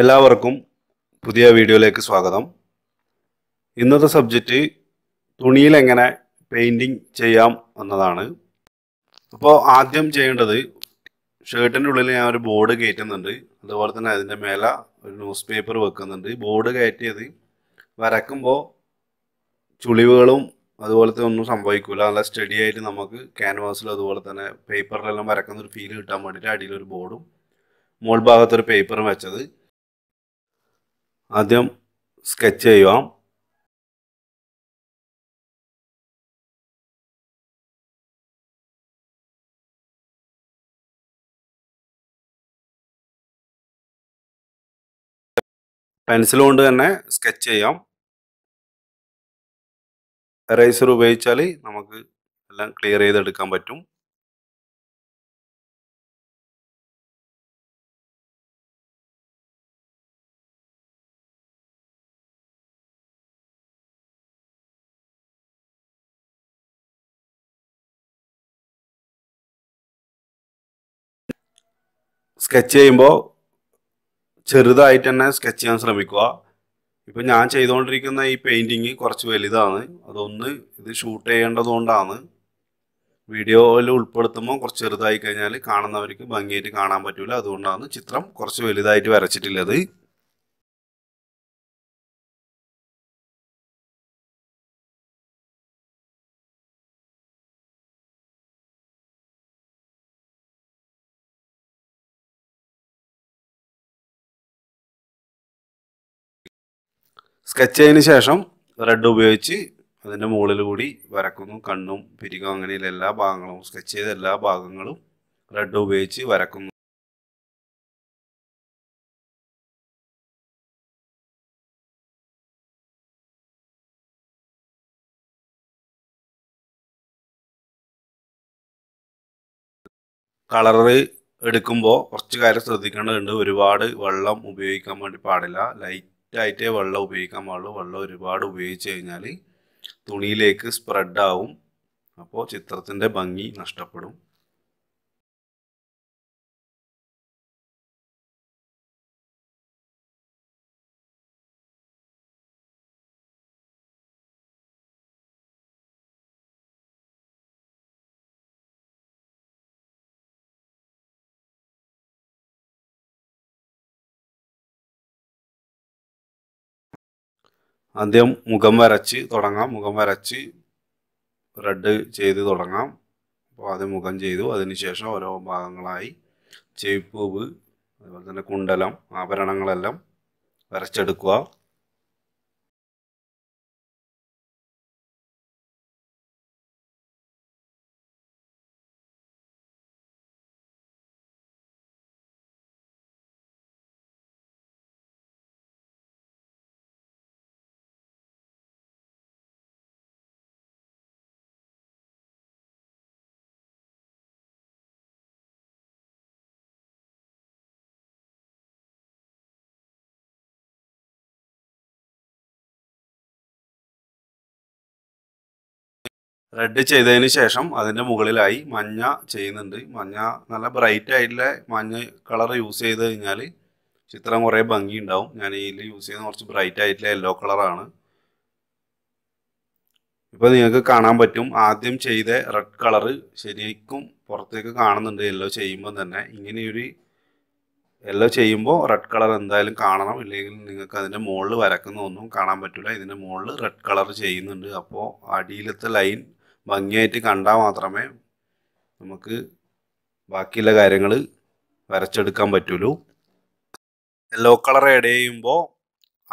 എല്ലാവർക്കും പുതിയ വീഡിയോയിലേക്ക് സ്വാഗതം ഇന്നത്തെ സബ്ജക്റ്റ് തുണിയിൽ എങ്ങനെ പെയിൻറ്റിങ് ചെയ്യാം എന്നതാണ് അപ്പോൾ ആദ്യം ചെയ്യേണ്ടത് ഷർട്ടിൻ്റെ ഉള്ളിൽ ഞാൻ ഒരു ബോർഡ് കയറ്റുന്നുണ്ട് അതുപോലെ തന്നെ അതിൻ്റെ മേലെ ഒരു ന്യൂസ് പേപ്പർ വെക്കുന്നുണ്ട് ബോർഡ് കയറ്റിയത് വരക്കുമ്പോൾ ചുളിവുകളും അതുപോലത്തെ ഒന്നും സംഭവിക്കില്ല നല്ല സ്റ്റഡി ആയിട്ട് നമുക്ക് ക്യാൻവാസിൽ അതുപോലെ തന്നെ പേപ്പറിലെല്ലാം വരക്കുന്ന ഒരു ഫീൽ കിട്ടാൻ വേണ്ടിയിട്ട് അടിയിലൊരു ബോർഡും മുകൾ ഭാഗത്തൊരു പേപ്പറും വെച്ചത് ആദ്യം സ്കെച്ച് ചെയ്യാം പെൻസിൽ കൊണ്ട് തന്നെ സ്കെച്ച് ചെയ്യാം എറൈസർ ഉപയോഗിച്ചാൽ നമുക്ക് എല്ലാം ക്ലിയർ ചെയ്തെടുക്കാൻ പറ്റും സ്കെച്ച് ചെയ്യുമ്പോൾ ചെറുതായിട്ട് തന്നെ സ്കെച്ച് ചെയ്യാൻ ശ്രമിക്കുക ഇപ്പം ഞാൻ ചെയ്തുകൊണ്ടിരിക്കുന്ന ഈ പെയിൻറ്റിങ് കുറച്ച് വലുതാണ് അതൊന്ന് ഇത് ഷൂട്ട് ചെയ്യേണ്ടതുകൊണ്ടാണ് വീഡിയോയിൽ ഉൾപ്പെടുത്തുമ്പോൾ കുറച്ച് ചെറുതായി കഴിഞ്ഞാൽ കാണുന്നവർക്ക് ഭംഗിയായിട്ട് കാണാൻ പറ്റില്ല അതുകൊണ്ടാണ് ചിത്രം കുറച്ച് വലുതായിട്ട് വരച്ചിട്ടുള്ളത് സ്കെച്ച് ചെയ്തതിന് ശേഷം റെഡ് ഉപയോഗിച്ച് അതിൻ്റെ മുകളിൽ കൂടി വരക്കുന്നു കണ്ണും പിരികും അങ്ങനെയുള്ള എല്ലാ ഭാഗങ്ങളും സ്കെച്ച് ചെയ്ത എല്ലാ ഭാഗങ്ങളും റെഡ് ഉപയോഗിച്ച് വരക്കുന്നു കളറ് എടുക്കുമ്പോൾ കുറച്ച് കാര്യം ശ്രദ്ധിക്കേണ്ടതുണ്ട് ഒരുപാട് വെള്ളം ഉപയോഗിക്കാൻ വേണ്ടി പാടില്ല ലൈറ്റ് ആയിട്ടേ വെള്ളം ഉപയോഗിക്കാൻ പാടുള്ളൂ വെള്ളം ഒരുപാട് ഉപയോഗിച്ച് കഴിഞ്ഞാൽ തുണിയിലേക്ക് സ്പ്രെഡാവും അപ്പോൾ ചിത്രത്തിൻ്റെ ഭംഗി നഷ്ടപ്പെടും ആദ്യം മുഖം വരച്ച് തുടങ്ങാം മുഖം വരച്ച് റെഡ് ചെയ്ത് തുടങ്ങാം അപ്പോൾ ആദ്യം മുഖം ചെയ്തു അതിനുശേഷം ഓരോ ഭാഗങ്ങളായി ചെവിപ്പൂവ് അതുപോലെ തന്നെ കുണ്ടലം ആഭരണങ്ങളെല്ലാം വരച്ചെടുക്കുക റെഡ് ചെയ്തതിന് ശേഷം അതിൻ്റെ മുകളിലായി മഞ്ഞ ചെയ്യുന്നുണ്ട് മഞ്ഞ നല്ല ബ്രൈറ്റ് ആയിട്ടുള്ള മഞ്ഞ കളർ യൂസ് ചെയ്ത് കഴിഞ്ഞാൽ ചിത്രം കുറേ ഭംഗി ഉണ്ടാവും ഞാൻ ഇതിൽ യൂസ് ചെയ്യുന്ന കുറച്ച് ബ്രൈറ്റ് ആയിട്ടുള്ള യെല്ലോ കളറാണ് ഇപ്പോൾ നിങ്ങൾക്ക് കാണാൻ പറ്റും ആദ്യം ചെയ്ത റെഡ് കളറ് ശരിക്കും പുറത്തേക്ക് കാണുന്നുണ്ട് യെല്ലോ ചെയ്യുമ്പോൾ തന്നെ ഇങ്ങനെയൊരു യെല്ലോ ചെയ്യുമ്പോൾ റെഡ് കളർ എന്തായാലും കാണണം ഇല്ലെങ്കിൽ നിങ്ങൾക്ക് അതിൻ്റെ മുകളിൽ വരക്കുന്ന ഒന്നും കാണാൻ പറ്റില്ല ഇതിൻ്റെ മുകളിൽ റെഡ് കളർ ചെയ്യുന്നുണ്ട് അപ്പോൾ അടിയിലത്തെ ലൈൻ ഭംഗിയായിട്ട് കണ്ടാൽ മാത്രമേ നമുക്ക് ബാക്കിയുള്ള കാര്യങ്ങൾ വരച്ചെടുക്കാൻ പറ്റുള്ളൂ യെല്ലോ കളർ ആഡ് ചെയ്യുമ്പോൾ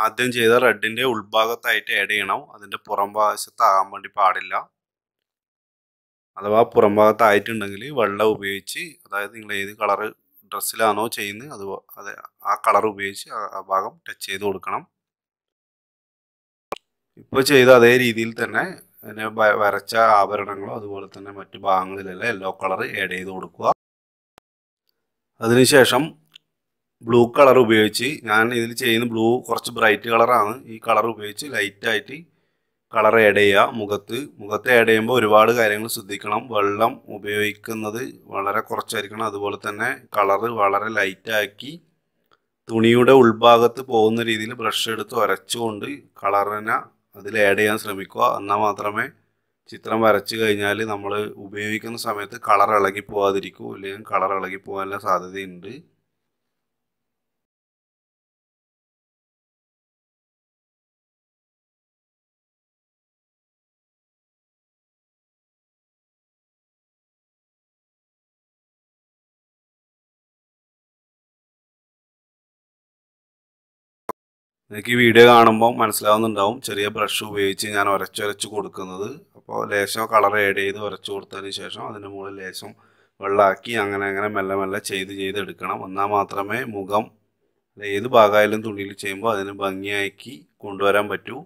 ആദ്യം ചെയ്ത റെഡിൻ്റെ ഉൾഭാഗത്തായിട്ട് ആഡ് ചെയ്യണം അതിൻ്റെ പുറം ഭാഗത്താകാൻ വേണ്ടി പാടില്ല അഥവാ പുറം ഭാഗത്തായിട്ടുണ്ടെങ്കിൽ വെള്ളം ഉപയോഗിച്ച് അതായത് നിങ്ങൾ ഏത് കളറ് ഡ്രസ്സിലാണോ ചെയ്യുന്നത് അത് അത് ആ കളർ ഉപയോഗിച്ച് ആ ഭാഗം ടച്ച് ചെയ്ത് കൊടുക്കണം ഇപ്പോൾ ചെയ്ത അതേ രീതിയിൽ തന്നെ അതിന് വരച്ച ആഭരണങ്ങളോ അതുപോലെ തന്നെ മറ്റു ഭാഗങ്ങളിലെല്ലാം യെല്ലോ കളർ ആഡ് ചെയ്ത് കൊടുക്കുക അതിനുശേഷം ബ്ലൂ കളർ ഉപയോഗിച്ച് ഞാൻ ഇതിൽ ചെയ്യുന്ന ബ്ലൂ കുറച്ച് ബ്രൈറ്റ് കളറാണ് ഈ കളർ ഉപയോഗിച്ച് ലൈറ്റായിട്ട് കളർ ആഡ് ചെയ്യുക മുഖത്ത് മുഖത്ത് ആഡ് ചെയ്യുമ്പോൾ ഒരുപാട് കാര്യങ്ങൾ ശ്രദ്ധിക്കണം വെള്ളം ഉപയോഗിക്കുന്നത് വളരെ കുറച്ചായിരിക്കണം അതുപോലെ തന്നെ കളറ് വളരെ ലൈറ്റാക്കി തുണിയുടെ ഉൾഭാഗത്ത് പോകുന്ന രീതിയിൽ ബ്രഷ് എടുത്ത് ഉരച്ചുകൊണ്ട് കളറിനെ അതിൽ ആഡ് ചെയ്യാൻ ശ്രമിക്കുക എന്നാൽ മാത്രമേ ചിത്രം വരച്ചു കഴിഞ്ഞാൽ നമ്മൾ ഉപയോഗിക്കുന്ന സമയത്ത് കളർ ഇളകി പോകാതിരിക്കൂ അല്ലെങ്കിൽ കളർ ഇളകി പോകാനുള്ള സാധ്യതയുണ്ട് നിങ്ങൾക്ക് ഈ വീഡിയോ കാണുമ്പോൾ മനസ്സിലാവുന്നുണ്ടാവും ചെറിയ ബ്രഷ് ഉപയോഗിച്ച് ഞാൻ ഉരച്ചുരച്ച് കൊടുക്കുന്നത് അപ്പോൾ ലേശം കളർ ആഡ് ചെയ്ത് ഉരച്ച് കൊടുത്തതിന് ശേഷം അതിൻ്റെ മുകളിൽ ലേശം വെള്ളമാക്കി അങ്ങനെ അങ്ങനെ മെല്ലെ മെല്ലെ ചെയ്ത് ചെയ്തെടുക്കണം എന്നാൽ മാത്രമേ മുഖം ഏത് ഭാഗമായാലും തുണിയിൽ ചെയ്യുമ്പോൾ അതിന് ഭംഗിയാക്കി കൊണ്ടുവരാൻ പറ്റൂ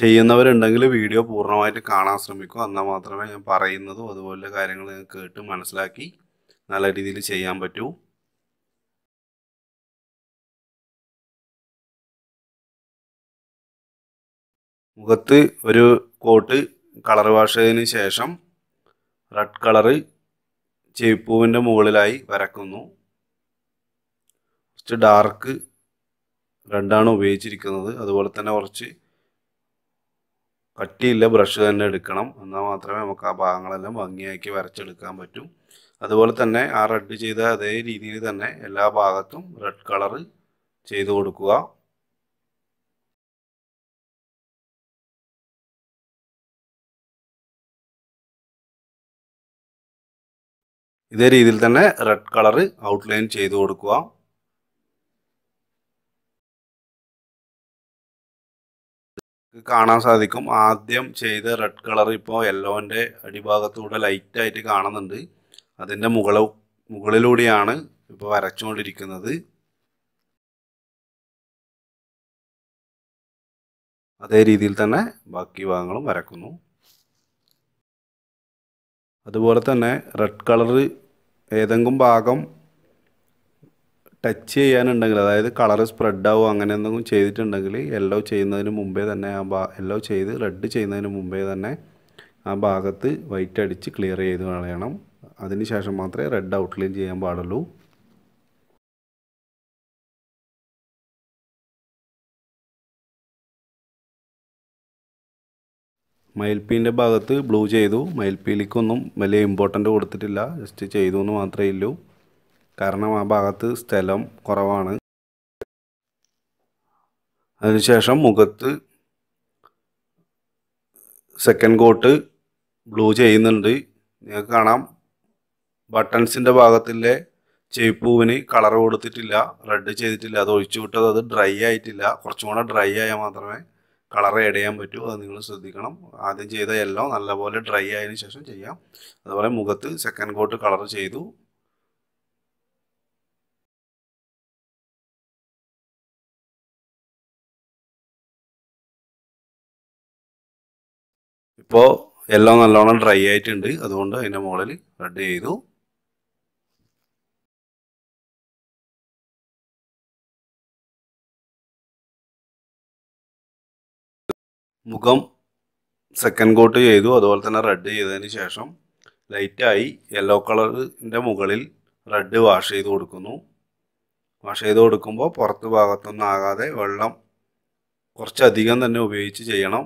ചെയ്യുന്നവരുണ്ടെങ്കിൽ വീഡിയോ പൂർണ്ണമായിട്ട് കാണാൻ ശ്രമിക്കും എന്നാൽ മാത്രമേ ഞാൻ പറയുന്നതും അതുപോലെ കാര്യങ്ങൾ കേട്ട് മനസ്സിലാക്കി നല്ല രീതിയിൽ ചെയ്യാൻ പറ്റൂ മുഖത്ത് ഒരു കോട്ട് കളർ വാഷ് ചെയ്തതിന് ശേഷം റെഡ് കളറ് ചെവിപ്പൂവിൻ്റെ മുകളിലായി വരക്കുന്നു കുറച്ച് ഡാർക്ക് റെഡാണ് ഉപയോഗിച്ചിരിക്കുന്നത് അതുപോലെ തന്നെ കുറച്ച് കട്ടിയില്ല ബ്രഷ് തന്നെ എടുക്കണം എന്നാൽ മാത്രമേ നമുക്ക് ആ ഭാഗങ്ങളെല്ലാം ഭംഗിയാക്കി വരച്ചെടുക്കാൻ പറ്റും അതുപോലെ തന്നെ ആ റെഡ് ചെയ്ത അതേ രീതിയിൽ തന്നെ എല്ലാ ഭാഗത്തും റെഡ് കളറ് ചെയ്തു കൊടുക്കുക ഇതേ രീതിയിൽ തന്നെ റെഡ് കളർ ഔട്ട്ലൈൻ ചെയ്ത് കൊടുക്കുക കാണാൻ സാധിക്കും ആദ്യം ചെയ്ത റെഡ് കളർ ഇപ്പോൾ യെല്ലോൻ്റെ അടിഭാഗത്തൂടെ ലൈറ്റായിട്ട് കാണുന്നുണ്ട് അതിൻ്റെ മുകള മുകളിലൂടെയാണ് ഇപ്പോൾ വരച്ചുകൊണ്ടിരിക്കുന്നത് അതേ രീതിയിൽ തന്നെ ബാക്കി ഭാഗങ്ങളും വരക്കുന്നു അതുപോലെ തന്നെ റെഡ് കളറ് ഏതെങ്കിലും ഭാഗം ടച്ച് ചെയ്യാനുണ്ടെങ്കിൽ അതായത് കളർ സ്പ്രെഡ് ആവുക അങ്ങനെ എന്തെങ്കിലും ചെയ്തിട്ടുണ്ടെങ്കിൽ യെല്ലോ ചെയ്യുന്നതിന് മുമ്പേ തന്നെ ആ ഭാ യെല്ലോ ചെയ്ത് റെഡ് ചെയ്യുന്നതിന് മുമ്പേ തന്നെ ആ ഭാഗത്ത് വൈറ്റ് അടിച്ച് ക്ലിയർ ചെയ്ത് കളയണം അതിന് ശേഷം മാത്രമേ റെഡ് ഔട്ട്ലൈൻ ചെയ്യാൻ പാടുള്ളൂ മയിൽപ്പീൻ്റെ ഭാഗത്ത് ബ്ലൂ ചെയ്തു മയിൽപ്പീലിക്കൊന്നും വലിയ ഇമ്പോർട്ടൻ്റ് കൊടുത്തിട്ടില്ല ജസ്റ്റ് ചെയ്തു എന്ന് മാത്രമേ ഉള്ളൂ കാരണം ആ ഭാഗത്ത് സ്ഥലം കുറവാണ് അതിനുശേഷം മുഖത്ത് സെക്കൻഡ് കോട്ട് ബ്ലൂ ചെയ്യുന്നുണ്ട് നിങ്ങൾക്ക് കാണാം ബട്ടൺസിൻ്റെ ഭാഗത്തിലെ ചെവിപ്പൂവിന് കളർ കൊടുത്തിട്ടില്ല റെഡ് ചെയ്തിട്ടില്ല അത് ഒഴിച്ചു വിട്ടത് അത് ഡ്രൈ ആയിട്ടില്ല കുറച്ചും കൂടെ ഡ്രൈ ആയാൽ മാത്രമേ കളർ ഏഡ് ചെയ്യാൻ പറ്റുമോ അത് നിങ്ങൾ ശ്രദ്ധിക്കണം ആദ്യം ചെയ്ത എല്ലാം നല്ലപോലെ ഡ്രൈ ആയതിനു ശേഷം ചെയ്യാം അതുപോലെ മുഖത്ത് സെക്കൻഡ് കോട്ട് കളർ ചെയ്തു ഇപ്പോൾ എല്ലാം നല്ലോണം ഡ്രൈ ആയിട്ടുണ്ട് അതുകൊണ്ട് അതിൻ്റെ മുകളിൽ റെഡ് ചെയ്തു മുഖം സെക്കൻഡ് കോട്ട് ചെയ്തു അതുപോലെ തന്നെ റെഡ് ചെയ്തതിന് ശേഷം ലൈറ്റായി യെല്ലോ കളറിൻ്റെ മുകളിൽ റെഡ് വാഷ് ചെയ്ത് കൊടുക്കുന്നു വാഷ് ചെയ്ത് കൊടുക്കുമ്പോൾ പുറത്ത് ഭാഗത്തൊന്നും ആകാതെ വെള്ളം കുറച്ചധികം തന്നെ ഉപയോഗിച്ച് ചെയ്യണം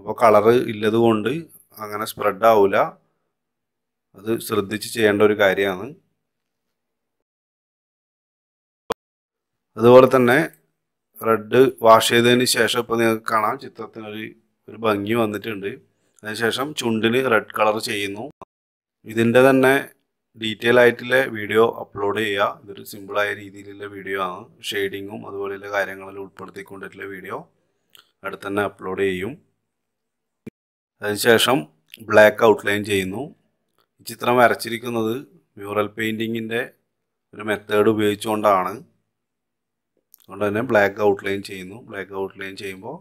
അപ്പോൾ കളറ് ഇല്ലതുകൊണ്ട് അങ്ങനെ സ്പ്രെഡ് ആവില്ല അത് ശ്രദ്ധിച്ച് ചെയ്യേണ്ട ഒരു കാര്യമാണ് അതുപോലെ തന്നെ റെഡ് വാഷ് ചെയ്തതിന് ശേഷം ഇപ്പോൾ നിങ്ങൾക്ക് കാണാം ചിത്രത്തിനൊരു ഒരു ഭംഗി വന്നിട്ടുണ്ട് അതിനുശേഷം ചുണ്ടിന് റെഡ് കളർ ചെയ്യുന്നു ഇതിൻ്റെ തന്നെ ഡീറ്റെയിൽ ആയിട്ടുള്ള വീഡിയോ അപ്ലോഡ് ചെയ്യുക ഇതൊരു സിമ്പിളായ രീതിയിലുള്ള വീഡിയോ ആണ് ഷെയ്ഡിങ്ങും അതുപോലെയുള്ള കാര്യങ്ങളിൽ ഉൾപ്പെടുത്തിക്കൊണ്ടിട്ടുള്ള വീഡിയോ അടുത്തന്നെ അപ്ലോഡ് ചെയ്യും അതിനുശേഷം ബ്ലാക്ക് ഔട്ട്ലൈൻ ചെയ്യുന്നു ചിത്രം വരച്ചിരിക്കുന്നത് മ്യൂറൽ പെയിൻറ്റിങ്ങിൻ്റെ ഒരു മെത്തേഡ് ഉപയോഗിച്ചുകൊണ്ടാണ് അതുകൊണ്ട് തന്നെ ബ്ലാക്ക് ഔട്ട്ലൈൻ ചെയ്യുന്നു ബ്ലാക്ക് ഔട്ട്ലൈൻ ചെയ്യുമ്പോൾ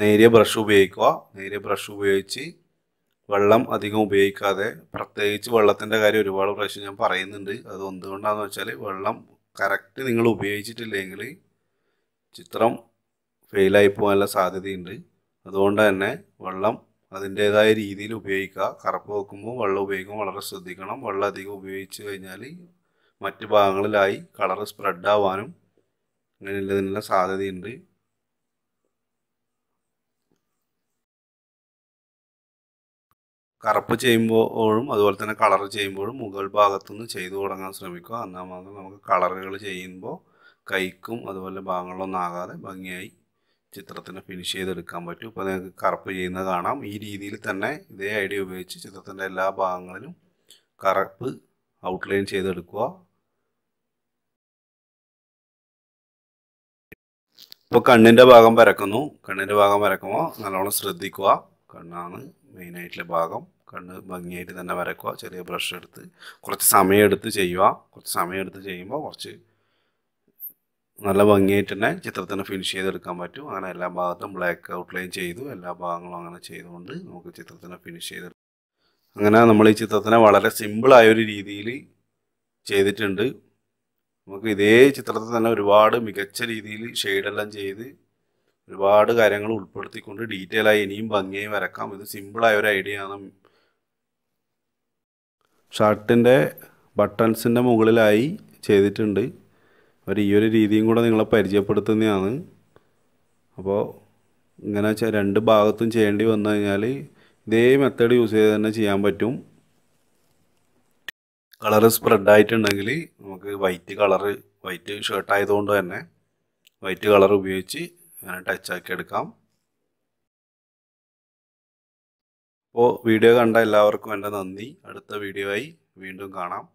നേരിയ ബ്രഷ് ഉപയോഗിക്കുക നേരിയ ബ്രഷ് ഉപയോഗിച്ച് വെള്ളം അധികം ഉപയോഗിക്കാതെ പ്രത്യേകിച്ച് വെള്ളത്തിൻ്റെ കാര്യം ഒരുപാട് പ്രാവശ്യം ഞാൻ പറയുന്നുണ്ട് അത് എന്തുകൊണ്ടാണെന്ന് വെച്ചാൽ വെള്ളം കറക്റ്റ് നിങ്ങൾ ഉപയോഗിച്ചിട്ടില്ലെങ്കിൽ ചിത്രം ഫെയിലായി പോകാനുള്ള സാധ്യതയുണ്ട് അതുകൊണ്ട് തന്നെ വെള്ളം അതിൻ്റേതായ രീതിയിൽ ഉപയോഗിക്കുക കറുപ്പ് വെക്കുമ്പോൾ വെള്ളം ഉപയോഗിക്കുമ്പോൾ വളരെ ശ്രദ്ധിക്കണം വെള്ളം അധികം ഉപയോഗിച്ച് കഴിഞ്ഞാൽ മറ്റ് ഭാഗങ്ങളിലായി കളർ സ്പ്രെഡ് ആവാനും അങ്ങനെയുള്ളതിനുള്ള സാധ്യതയുണ്ട് കറുപ്പ് ചെയ്യുമ്പോഴും അതുപോലെ തന്നെ കളർ ചെയ്യുമ്പോഴും മുകൾ ഭാഗത്തുനിന്ന് ചെയ്തു തുടങ്ങാൻ ശ്രമിക്കുക എന്നാൽ മാത്രം നമുക്ക് കളറുകൾ ചെയ്യുമ്പോൾ കൈക്കും അതുപോലെ ഭാഗങ്ങളൊന്നും ആകാതെ ഭംഗിയായി ചിത്രത്തിന് ഫിനിഷ് ചെയ്തെടുക്കാൻ പറ്റും ഇപ്പോൾ നിങ്ങൾക്ക് കറുപ്പ് ചെയ്യുന്നത് കാണാം ഈ രീതിയിൽ തന്നെ ഇതേ ഐഡിയ ഉപയോഗിച്ച് ചിത്രത്തിൻ്റെ എല്ലാ ഭാഗങ്ങളിലും കറുപ്പ് ഔട്ട്ലൈൻ ചെയ്തെടുക്കുക അപ്പോൾ കണ്ണിൻ്റെ ഭാഗം വരക്കുന്നു കണ്ണിൻ്റെ ഭാഗം വരക്കുമ്പോൾ നല്ലോണം ശ്രദ്ധിക്കുക കണ്ണാണ് മെയിനായിട്ടുള്ള ഭാഗം കണ്ണ് ഭംഗിയായിട്ട് തന്നെ വരക്കുക ചെറിയ ബ്രഷ് എടുത്ത് കുറച്ച് സമയം എടുത്ത് ചെയ്യുക കുറച്ച് സമയം എടുത്ത് ചെയ്യുമ്പോൾ കുറച്ച് നല്ല ഭംഗിയായിട്ട് തന്നെ ചിത്രത്തിന് ഫിനിഷ് ചെയ്തെടുക്കാൻ പറ്റും അങ്ങനെ എല്ലാ ഭാഗത്തും ബ്ലാക്ക് ഔട്ട്ലൈൻ ചെയ്തു എല്ലാ ഭാഗങ്ങളും അങ്ങനെ ചെയ്തുകൊണ്ട് നമുക്ക് ചിത്രത്തിന് ഫിനിഷ് ചെയ്തെടുക്കാം അങ്ങനെ നമ്മൾ ഈ ചിത്രത്തിനെ വളരെ സിമ്പിളായൊരു രീതിയിൽ ചെയ്തിട്ടുണ്ട് നമുക്ക് ഇതേ ചിത്രത്തിൽ തന്നെ ഒരുപാട് മികച്ച രീതിയിൽ ഷെയ്ഡെല്ലാം ചെയ്ത് ഒരുപാട് കാര്യങ്ങൾ ഉൾപ്പെടുത്തിക്കൊണ്ട് ഡീറ്റെയിൽ ആയി ഇനിയും ഭംഗിയായി വരക്കാം ഇത് സിമ്പിളായ ഒരു ഐഡിയ ആണ് ഷർട്ടിൻ്റെ ബട്ടൺസിൻ്റെ മുകളിലായി ചെയ്തിട്ടുണ്ട് അവർ ഈ ഒരു രീതിയും കൂടെ നിങ്ങളെ പരിചയപ്പെടുത്തുന്നതാണ് അപ്പോൾ ഇങ്ങനെ രണ്ട് ഭാഗത്തും ചെയ്യേണ്ടി വന്നു കഴിഞ്ഞാൽ ഇതേ മെത്തേഡ് യൂസ് ചെയ്ത് തന്നെ ചെയ്യാൻ പറ്റും കളർ സ്പ്രെഡ് ആയിട്ടുണ്ടെങ്കിൽ നമുക്ക് വൈറ്റ് കളറ് വൈറ്റ് ഷർട്ട് ആയതുകൊണ്ട് തന്നെ വൈറ്റ് കളർ ഉപയോഗിച്ച് അങ്ങനെ ആക്കി എടുക്കാം അപ്പോൾ വീഡിയോ കണ്ട എല്ലാവർക്കും എൻ്റെ നന്ദി അടുത്ത വീഡിയോ ആയി വീണ്ടും കാണാം